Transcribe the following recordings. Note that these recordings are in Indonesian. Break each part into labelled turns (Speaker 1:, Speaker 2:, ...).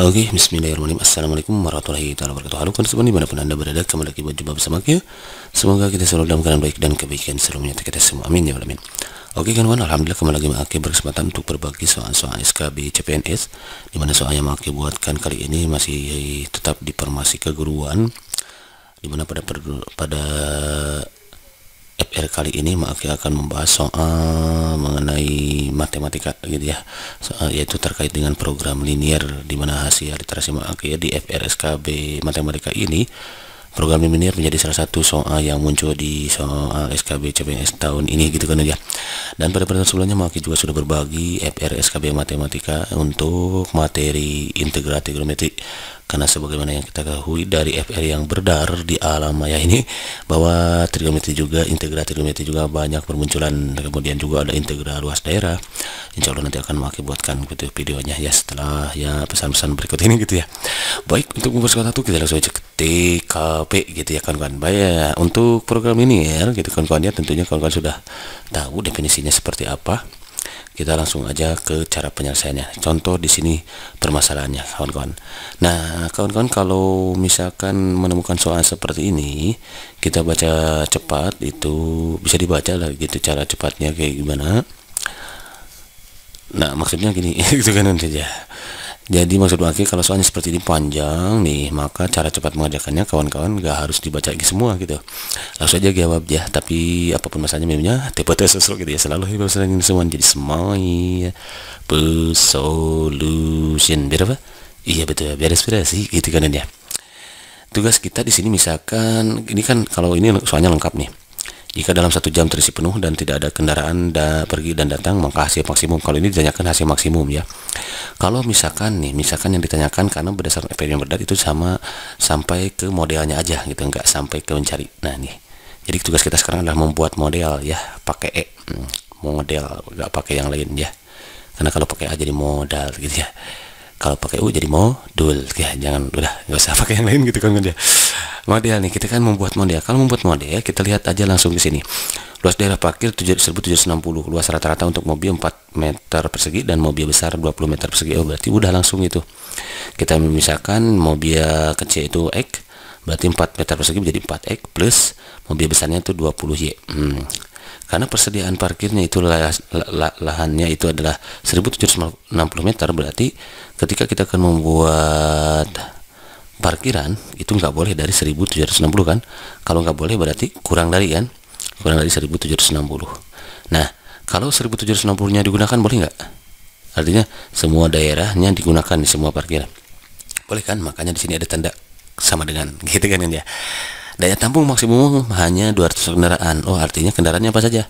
Speaker 1: Oke, okay, bismillahirrahmanirrahim Assalamualaikum warahmatullahi wabarakatuh Halo kawan konsumen dimanapun anda berada Kembali lagi buat berjumpa bersama kita Semoga kita selalu dalam keadaan baik dan kebaikan selalu menyertai kita semua Amin ya alamin Oke okay, kawan, Alhamdulillah kembali lagi mengakai berkesempatan untuk berbagi soal-soal SKB CPNS Dimana soal yang mengakai buatkan kali ini masih tetap di formasi keguruan Dimana pada pada FR kali ini Maki akan membahas soal mengenai matematika gitu ya soal, yaitu terkait dengan program linear di mana hasil literasi Maki ya, di FR SKB matematika ini program linier menjadi salah satu soal yang muncul di soal SKB CPNS tahun ini gitu kan ya dan pada pertemuan sebelumnya Maki juga sudah berbagi FR SKB matematika untuk materi integrasi geometri karena sebagaimana yang kita ketahui dari FR yang beredar di alam maya ini bahwa trigonometri juga integral trigonometri juga banyak bermunculan kemudian juga ada integral luas daerah insya Allah nanti akan mengakibatkan video videonya ya setelah ya pesan-pesan berikut ini gitu ya baik untuk umur sekolah satu kita langsung aja ke TKP gitu ya kawan-kawan baik ya, ya, untuk program ini ya gitu kawan-kawan ya tentunya kawan-kawan sudah tahu definisinya seperti apa kita langsung aja ke cara penyelesaiannya contoh di sini permasalahannya kawan-kawan nah kawan-kawan kalau misalkan menemukan soal seperti ini kita baca cepat itu bisa dibaca lah gitu cara cepatnya kayak gimana nah maksudnya gini itu kan nanti saja ya jadi maksud wakil kalau soalnya seperti ini panjang nih maka cara cepat mengajakannya kawan-kawan gak harus dibaca lagi semua gitu langsung aja jawab ya tapi apapun masalahnya memangnya tipe tes sosok gitu ya selalu hibur ya, selain semua jadi semai solution berapa iya betul ya biar inspirasi gitu kan ya tugas kita di sini misalkan ini kan kalau ini soalnya lengkap nih jika dalam satu jam terisi penuh dan tidak ada kendaraan da pergi dan datang, maka hasil maksimum. Kalau ini ditanyakan hasil maksimum ya. Kalau misalkan nih, misalkan yang ditanyakan karena berdasarkan yang berdat itu sama sampai ke modelnya aja gitu, nggak sampai ke mencari. Nah nih, jadi tugas kita sekarang adalah membuat model ya, pakai e hmm. model, nggak pakai yang lain ya. Karena kalau pakai a jadi modal gitu ya kalau pakai u jadi modul ya jangan udah nggak usah pakai yang lain gitu kan dia ya. model nih kita kan membuat model kalau membuat model kita lihat aja langsung di sini luas daerah parkir 1760 luas rata-rata untuk mobil 4 meter persegi dan mobil besar 20 meter persegi oh, berarti udah langsung itu kita misalkan mobil kecil itu X berarti 4 meter persegi menjadi 4X plus mobil besarnya itu 20Y hmm karena persediaan parkirnya itu lah, lah, lahannya itu adalah 1760 meter berarti ketika kita akan membuat parkiran itu nggak boleh dari 1760 kan kalau nggak boleh berarti kurang dari kan kurang dari 1760 nah kalau 1760 nya digunakan boleh nggak artinya semua daerahnya digunakan di semua parkiran boleh kan makanya di sini ada tanda sama dengan gitu kan, kan ya Daya tampung maksimum hanya 200 kendaraan. Oh, artinya kendaraannya apa saja?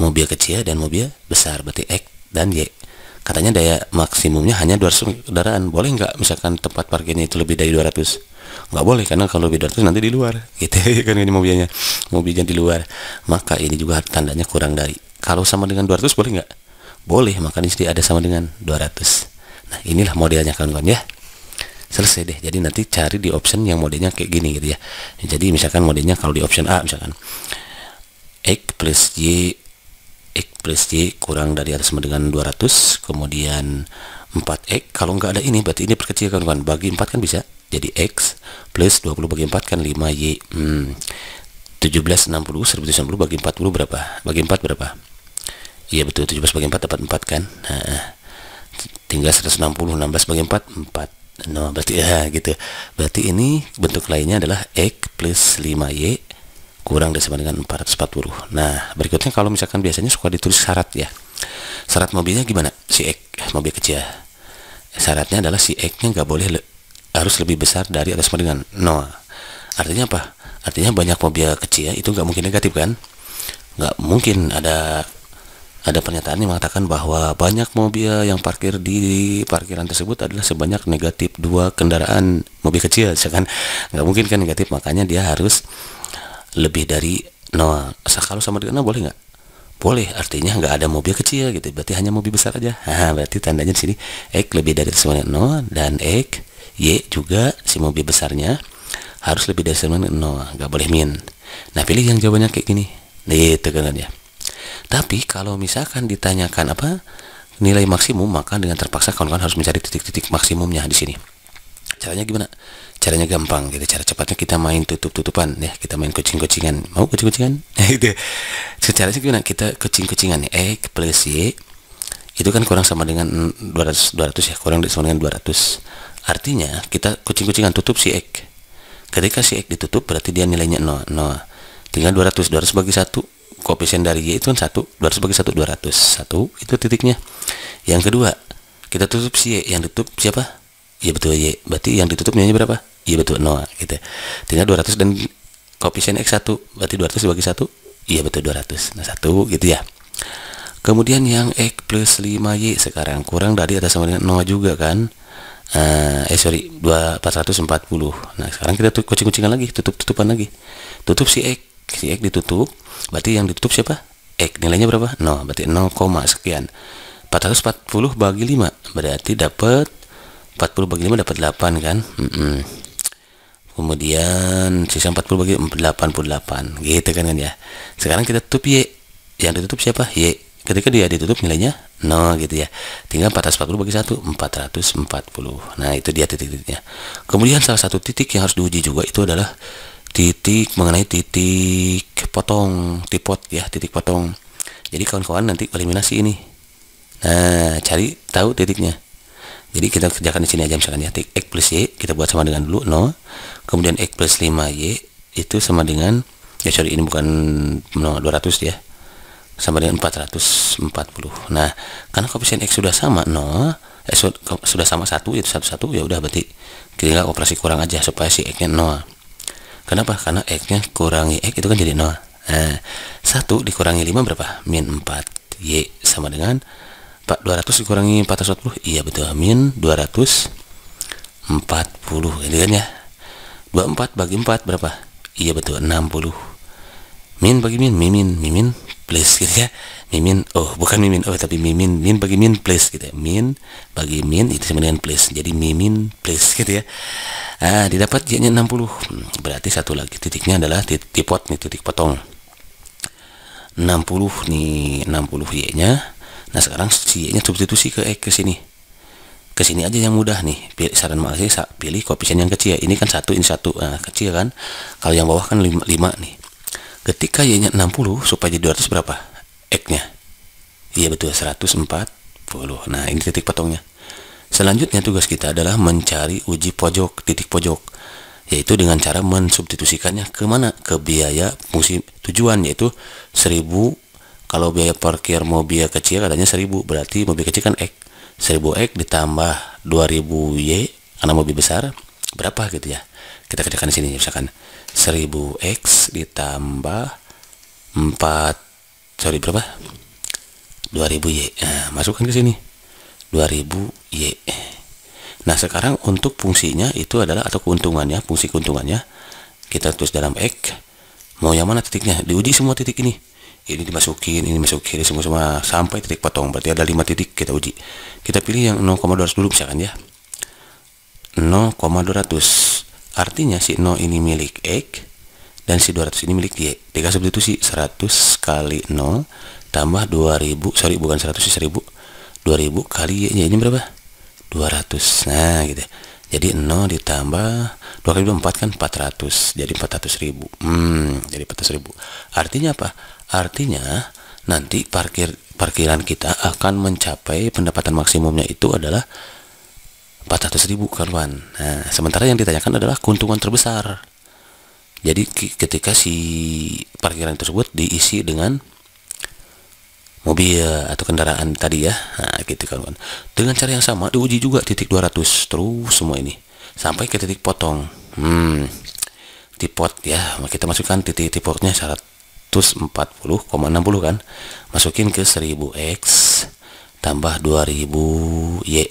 Speaker 1: Mobil kecil dan mobil besar, berarti X dan Y. Katanya daya maksimumnya hanya 200 kendaraan. Boleh nggak misalkan tempat parkirnya itu lebih dari 200? Nggak boleh, karena kalau lebih 200 nanti di luar. Gitu ya, kan ini mobilnya. Mobilnya di luar. Maka ini juga tandanya kurang dari. Kalau sama dengan 200 boleh nggak? Boleh, maka jadi ada sama dengan 200. Nah, inilah modelnya kawan-kawan ya selesai deh jadi nanti cari di option yang modenya kayak gini gitu ya jadi misalkan modenya kalau di option A misalkan X plus Y X plus Y kurang dari atas sama dengan 200 kemudian 4X kalau nggak ada ini berarti ini perkecil kan kawan bagi 4 kan bisa jadi X plus 20 bagi 4 kan 5Y hmm, 1760 1090 bagi 40 berapa bagi 4 berapa iya betul 17 bagi 4 dapat 4 kan nah, tinggal 160 16 bagi 4 4 No, berarti ya gitu. Berarti ini bentuk lainnya adalah X plus 5Y kurang dari sama dengan 440. Nah, berikutnya kalau misalkan biasanya suka ditulis syarat ya. Syarat mobilnya gimana? Si X, eh, mobil kecil. Syaratnya adalah si X-nya nggak boleh le harus lebih besar dari atau sama dengan 0. Artinya apa? Artinya banyak mobil kecil ya, itu nggak mungkin negatif kan? Nggak mungkin ada ada pernyataan yang mengatakan bahwa banyak mobil yang parkir di parkiran tersebut adalah sebanyak negatif dua kendaraan mobil kecil, ya kan? Nggak mungkin kan negatif, makanya dia harus lebih dari nol. Kalau sama dengan nol boleh nggak? Boleh, artinya nggak ada mobil kecil gitu, berarti hanya mobil besar aja. Nah, berarti tandanya di sini X lebih dari semuanya nol dan X Y juga si mobil besarnya harus lebih dari semuanya nol, nggak boleh min. Nah pilih yang jawabannya kayak gini, nih gitu kan ya. Tapi kalau misalkan ditanyakan apa nilai maksimum, maka dengan terpaksa kawan-kawan harus mencari titik-titik maksimumnya di sini. Caranya gimana? Caranya gampang gitu. Cara cepatnya kita main tutup-tutupan ya, kita main kucing-kucingan. Mau kucing-kucingan? Itu. Caranya gimana? Kita kucing-kucingan ya. E plus Y itu kan kurang sama dengan 200 200 ya, kurang sama dengan 200. Artinya kita kucing-kucingan tutup si X. Ketika si X ditutup berarti dia nilainya 0, 0. Tinggal 200, 200 bagi satu koefisien dari Y itu kan satu dua ratus bagi dua ratus satu itu titiknya yang kedua kita tutup si Y yang tutup siapa Y betul Y berarti yang ditutupnya nilainya berapa Y betul 0 gitu tinggal ratus dan koefisien x satu berarti dua 200 dibagi satu Y betul dua ratus nah satu gitu ya kemudian yang X plus lima y sekarang kurang dari atas sama dengan 0 juga kan eh, eh sorry dua puluh. nah sekarang kita kucing-kucingan lagi tutup-tutupan lagi tutup si X si X ditutup berarti yang ditutup siapa X nilainya berapa 0 berarti 0, sekian 440 bagi 5 berarti dapat 40 bagi 5 dapat 8 kan mm -mm. kemudian sisa 40 bagi 88 gitu kan kan ya sekarang kita tutup Y yang ditutup siapa Y ketika dia ditutup nilainya 0 gitu ya tinggal 440 bagi 1 440 nah itu dia titik-titiknya kemudian salah satu titik yang harus diuji juga itu adalah titik mengenai titik potong tipot ya titik potong jadi kawan-kawan nanti eliminasi ini nah cari tahu titiknya jadi kita kerjakan di sini aja misalkan ya x plus y kita buat sama dengan dulu 0 kemudian x plus 5y itu sama dengan ya sorry ini bukan no, 200 ya sama dengan 440 nah karena koefisien x sudah sama 0 eh, sudah sama satu itu satu satu ya udah berarti kita operasi kurang aja supaya si x nya 0 Kenapa? Karena X-nya kurangi X itu kan jadi 0. Nah, 1 dikurangi 5 berapa? Min 4. Y sama dengan 200 dikurangi 440. Iya betul. Min 240. Ini gitu kan ya. 24 bagi 4 berapa? Iya betul, 60 min bagi min mimin mimin please gitu ya mimin oh bukan mimin oh tapi mimin min bagi min please gitu ya min bagi min itu sama dengan please jadi mimin please gitu ya ah didapat jadinya 60 hmm, berarti satu lagi titiknya adalah titik pot nih titik potong 60 nih 60 y nya nah sekarang si y nya substitusi ke X eh, ke sini ke sini aja yang mudah nih pilih, saran mak pilih koefisien yang kecil ya ini kan satu ini satu nah, kecil kan kalau yang bawah kan 5 nih ketika y-nya 60 supaya jadi 200 berapa? X-nya. Iya betul 140. Nah, ini titik potongnya. Selanjutnya tugas kita adalah mencari uji pojok, titik pojok, yaitu dengan cara mensubstitusikannya ke mana? Ke biaya fungsi tujuan yaitu 1000 kalau biaya parkir mobil kecil adanya 1000, berarti mobil kecil kan X. 1000 X ditambah 2000 Y karena mobil besar berapa gitu ya. Kita kerjakan di sini misalkan 1000x ditambah 4 sorry berapa 2000y nah, masukkan ke sini 2000y nah sekarang untuk fungsinya itu adalah atau keuntungannya fungsi keuntungannya kita tulis dalam x mau yang mana titiknya diuji semua titik ini ini dimasukin ini masukin ini semua semua sampai titik potong berarti ada lima titik kita uji kita pilih yang 0,200 dulu misalkan ya 0,200 Artinya si 0 ini milik X dan si 200 ini milik Y. Tiga substitusi 100 kali 0 tambah 2000, sorry bukan 100 sih 1000. 2000 kali y ini berapa? 200. Nah, gitu. Ya. Jadi 0 ditambah 2 kali 4 kan 400. Jadi 400 ribu. Hmm, jadi 400 ribu. Artinya apa? Artinya nanti parkir parkiran kita akan mencapai pendapatan maksimumnya itu adalah 400 ribu kawan. nah, sementara yang ditanyakan adalah keuntungan terbesar jadi ketika si parkiran tersebut diisi dengan mobil atau kendaraan tadi ya nah, gitu kawan. dengan cara yang sama diuji juga titik 200 terus semua ini sampai ke titik potong hmm tipot ya kita masukkan titik tipotnya 140,60 kan masukin ke 1000 X tambah 2000 Y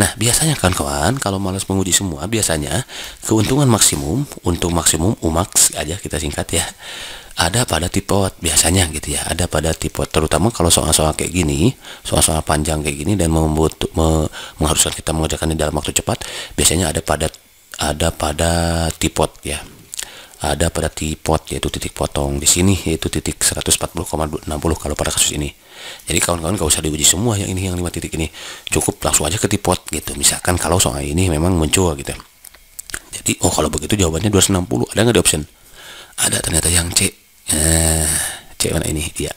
Speaker 1: Nah, biasanya kawan kawan, kalau malas menguji semua, biasanya keuntungan maksimum, untuk maksimum, umax aja kita singkat ya, ada pada tipe biasanya gitu ya, ada pada tipe terutama kalau soal-soal kayak gini, soal-soal panjang kayak gini dan membutuh me, mengharuskan kita mengerjakan di dalam waktu cepat, biasanya ada pada ada pada tipot ya ada pada tipot yaitu titik potong di sini yaitu titik 140,60 kalau pada kasus ini jadi kawan-kawan gak usah diuji semua yang ini yang lima titik ini cukup langsung aja ke tipot gitu misalkan kalau soal ini memang muncul gitu jadi oh kalau begitu jawabannya 260 ada nggak di option ada ternyata yang C nah, C mana ini dia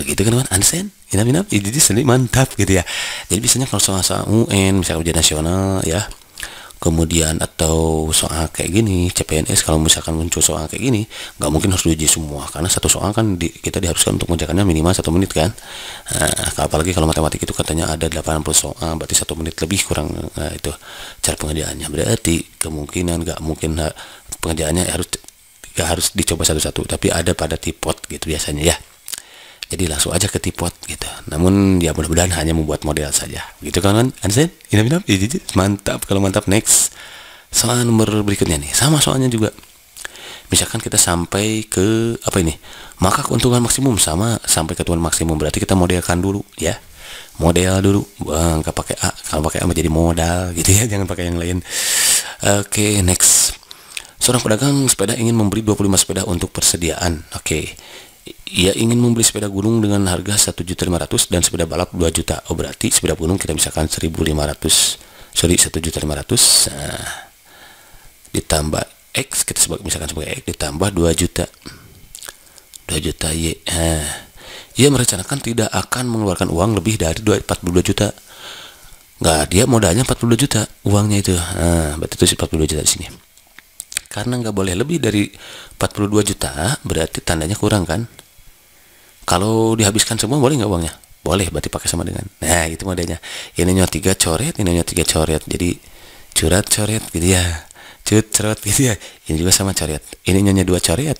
Speaker 1: begitu kan teman ini inap inap jadi sendiri mantap gitu ya jadi biasanya kalau soal soal UN misalnya ujian nasional ya kemudian atau soal kayak gini CPNS kalau misalkan muncul soal kayak gini nggak mungkin harus diuji semua karena satu soal kan di, kita diharuskan untuk mengerjakannya minimal satu menit kan nah, apalagi kalau matematik itu katanya ada 80 soal berarti satu menit lebih kurang nah, itu cara pengerjaannya berarti kemungkinan nggak mungkin eh, pengerjaannya harus nggak harus dicoba satu-satu tapi ada pada tipot gitu biasanya ya jadi langsung aja ke tipot gitu namun ya mudah-mudahan hanya membuat model saja gitu kan kan ini inap inap mantap kalau mantap next soal nomor berikutnya nih sama soalnya juga misalkan kita sampai ke apa ini maka keuntungan maksimum sama sampai ke tuan maksimum berarti kita modelkan dulu ya model dulu bang gak pakai A kalau pakai A menjadi modal gitu ya jangan pakai yang lain oke okay, next Seorang pedagang sepeda ingin membeli 25 sepeda untuk persediaan. Oke, okay ia ingin membeli sepeda gunung dengan harga 1.500 dan sepeda balap 2 juta. Oh berarti sepeda gunung kita misalkan 1.500. Sorry 1.500 nah, ditambah X kita sebagai misalkan sebagai X ditambah 2 juta. 2 juta Y. Iya. Nah, ia merencanakan tidak akan mengeluarkan uang lebih dari puluh 42 juta. Nggak, dia modalnya 42 juta uangnya itu. Nah, berarti itu 42 juta di sini. Karena nggak boleh lebih dari 42 juta, berarti tandanya kurang kan? Kalau dihabiskan semua boleh nggak uangnya? Boleh, berarti pakai sama dengan. Nah, itu modelnya. Ini nyawa tiga coret, ini nyawa tiga coret. Jadi curat coret gitu ya. Cut coret gitu ya. Ini juga sama coret. Ini nyonya dua coret.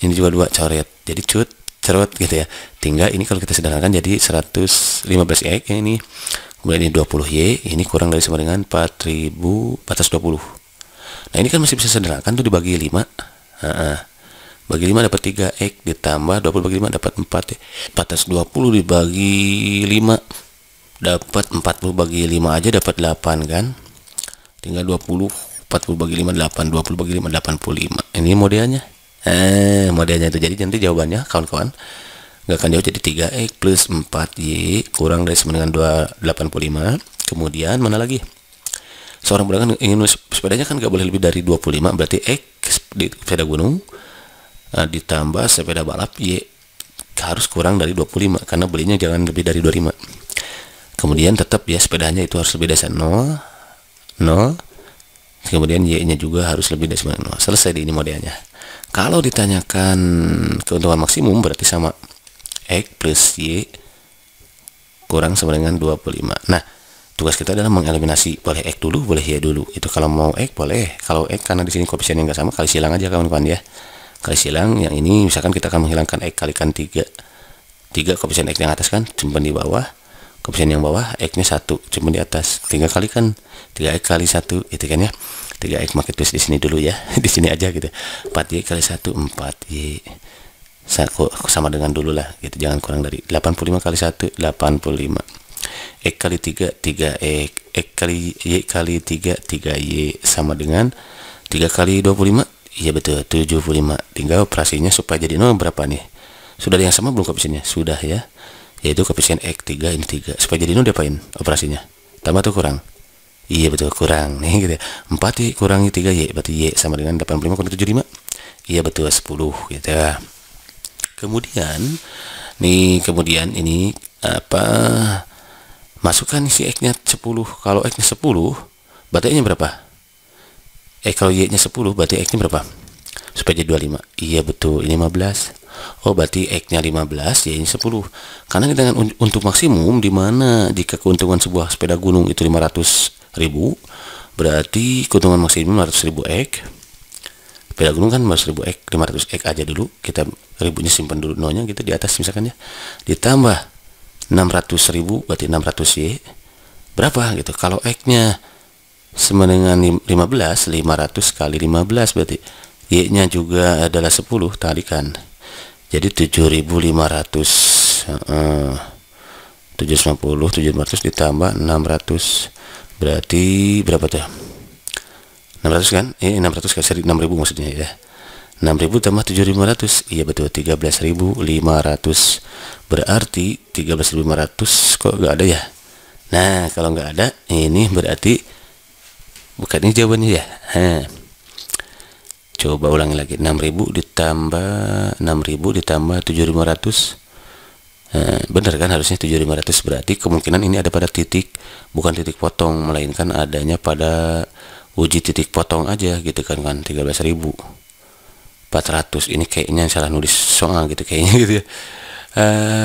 Speaker 1: Ini juga dua coret. Jadi cut cerut gitu ya tinggal ini kalau kita sederhanakan jadi 115x ini kemudian ini 20y ini kurang dari sama dengan 4420 Nah ini kan masih bisa sederhanakan tuh dibagi 5. Uh -uh. Bagi 5 dapat 3X ditambah 20 bagi 5 dapat 4 ya. 4 atas 20 dibagi 5 dapat 40 bagi 5 aja dapat 8 kan. Tinggal 20 40 bagi 5 8 20 bagi 5 85. Ini modelnya. Eh, modelnya itu jadi nanti jawabannya kawan-kawan Gak akan jauh jadi 3x plus 4y kurang dari sama dengan 285 kemudian mana lagi seorang pedagang ingin sepedanya kan nggak boleh lebih dari 25 berarti X di sepeda gunung uh, ditambah sepeda balap Y harus kurang dari 25 karena belinya jangan lebih dari 25 kemudian tetap ya sepedanya itu harus lebih dari 0 0 kemudian Y nya juga harus lebih dari 0 selesai di ini modelnya kalau ditanyakan keuntungan maksimum berarti sama X plus Y kurang sama dengan 25 nah tugas kita adalah mengeliminasi boleh X dulu boleh Y dulu itu kalau mau X boleh kalau X karena di sini koefisien yang nggak sama kali silang aja kawan-kawan ya kali silang yang ini misalkan kita akan menghilangkan X kalikan tiga tiga koefisien X yang atas kan simpan di bawah koefisien yang bawah X nya 1 simpan di atas tinggal kali kan tiga x kali satu itu kan ya tiga x maka tulis di sini dulu ya di sini aja gitu empat y kali satu empat y sama dengan dulu lah gitu jangan kurang dari 85 kali 1 85 X kali 3, 3X. X kali Y kali 3, 3Y. Sama dengan 3 kali 25. Iya betul, 75. Tinggal operasinya supaya jadi 0 berapa nih? Sudah ada yang sama belum koefisiennya? Sudah ya. Yaitu koefisien X3 ini 3. Supaya jadi 0 diapain operasinya? Tambah tuh kurang? Iya betul kurang nih gitu ya. 4 y kurangi 3 y berarti y sama dengan 85 kurang 75. Iya betul 10 gitu ya. Kemudian nih kemudian ini apa masukkan si X-nya 10. Kalau X-nya 10, berarti ini berapa? Eh, kalau Y-nya 10, berarti X-nya berapa? Supaya jadi 25. Iya, betul. Ini 15. Oh, berarti X-nya 15, Y-nya 10. Karena kita dengan untuk maksimum, di mana jika keuntungan sebuah sepeda gunung itu ratus ribu, berarti keuntungan maksimum ratus ribu X. Sepeda gunung kan ratus ribu X, 500 X aja dulu. Kita ribunya simpan dulu nolnya gitu di atas misalkan ya. Ditambah 600 ribu berarti 600 Y berapa gitu kalau X nya sama dengan 15 500 kali 15 berarti Y nya juga adalah 10 tarikan jadi 7500 uh, 750 700 ditambah 600 berarti berapa tuh 600 kan eh 600 kali 6000 maksudnya ya 6000 tambah 7500 iya betul 13500 berarti 13500 kok gak ada ya nah kalau nggak ada ini berarti bukan ini jawabannya ya ha. coba ulangi lagi 6000 ditambah 6000 ditambah 7500 Nah, benar kan harusnya 7500 berarti kemungkinan ini ada pada titik bukan titik potong melainkan adanya pada uji titik potong aja gitu kan kan 13000 400 ini kayaknya salah nulis soal gitu kayaknya gitu ya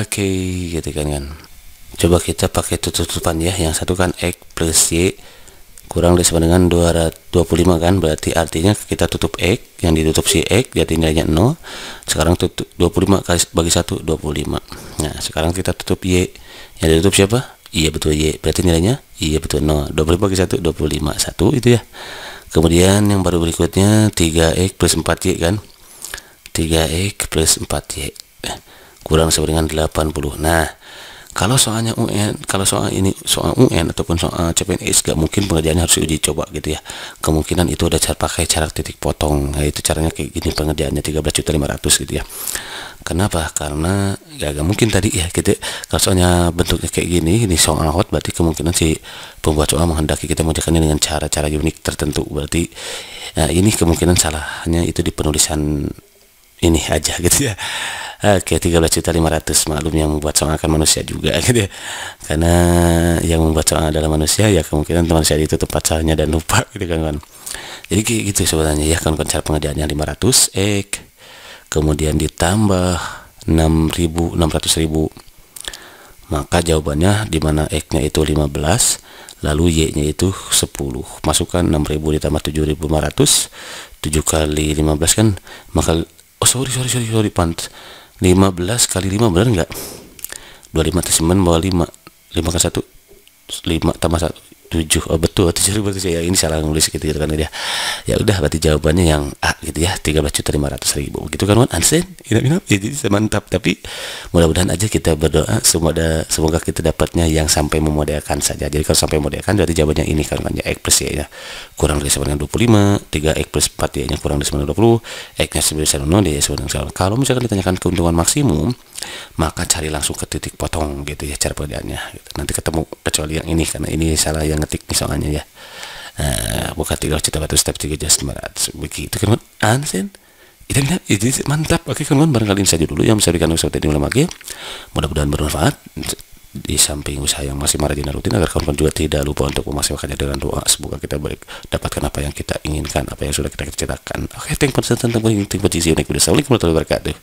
Speaker 1: oke okay, gitu kan kan coba kita pakai tutup tutupan ya yang satu kan x plus y kurang dari sama dengan 225 kan berarti artinya kita tutup x yang ditutup si x jadi nilainya 0 sekarang tutup 25 kali bagi 1 25 nah sekarang kita tutup y yang ditutup siapa iya betul y berarti nilainya iya betul 0 25 bagi 1 25 1 itu ya kemudian yang baru berikutnya 3x plus 4y kan 3X plus 4Y kurang sama dengan 80 nah kalau soalnya UN kalau soal ini soal UN ataupun soal CPNS gak mungkin pengerjaannya harus uji coba gitu ya kemungkinan itu udah cara pakai cara titik potong nah itu caranya kayak gini pengerjaannya 13.500 gitu ya kenapa karena ya gak mungkin tadi ya gitu kalau soalnya bentuknya kayak gini ini soal hot berarti kemungkinan si pembuat soal menghendaki kita mengerjakannya dengan cara-cara unik tertentu berarti ya, ini kemungkinan salahnya itu di penulisan ini aja gitu ya Oke, okay, belas juta lima ratus maklum yang membuat song akan manusia juga gitu ya. Karena yang membuat song adalah manusia ya kemungkinan manusia itu tempat salahnya dan lupa gitu kan kan. Jadi kayak gitu sebenarnya ya kan konser lima ratus ek kemudian ditambah enam ribu enam ratus ribu maka jawabannya di mana x-nya itu 15 lalu y-nya itu 10 masukkan ribu ditambah ratus, tujuh kali lima belas kan maka oh sorry sorry sorry sorry pant 15 kali 5 benar enggak 25 atas bawah 5 5 ke 1 5 tambah 1 tujuh oh betul tujuh ribu ya ini salah nulis gitu gitu kan ya ya udah berarti jawabannya yang A gitu ya tiga belas juta lima ratus ribu gitu kan Wan Ansen inap inap ya, jadi mantap tapi mudah-mudahan aja kita berdoa semoga semoga kita dapatnya yang sampai memodelkan saja jadi kalau sampai memodelkan berarti jawabannya ini kan kan ya X plus ya, ya kurang dari sembilan dua puluh lima tiga X plus empat ya yang kurang dari sembilan dua puluh X nya sebesar nol dia sembilan sebenarnya kalau misalkan ditanyakan keuntungan maksimum maka cari langsung ke titik potong gitu ya cara pekerjaannya gitu. nanti ketemu kecuali yang ini karena ini salah yang ngetik misalnya ya uh, buka tiga juta batu step tiga jas lima ratus begitu kan ansen itu mantap itu mantap oke kan barangkali saja dulu yang bisa dikandung seperti ini ulang lagi mudah-mudahan bermanfaat di samping usaha yang masih margin rutin agar kawan juga tidak lupa untuk memaksimalkannya dengan doa semoga kita balik dapatkan apa yang kita inginkan apa yang sudah kita ceritakan oke okay, thank you tentang tentang tentang tentang tentang tentang tentang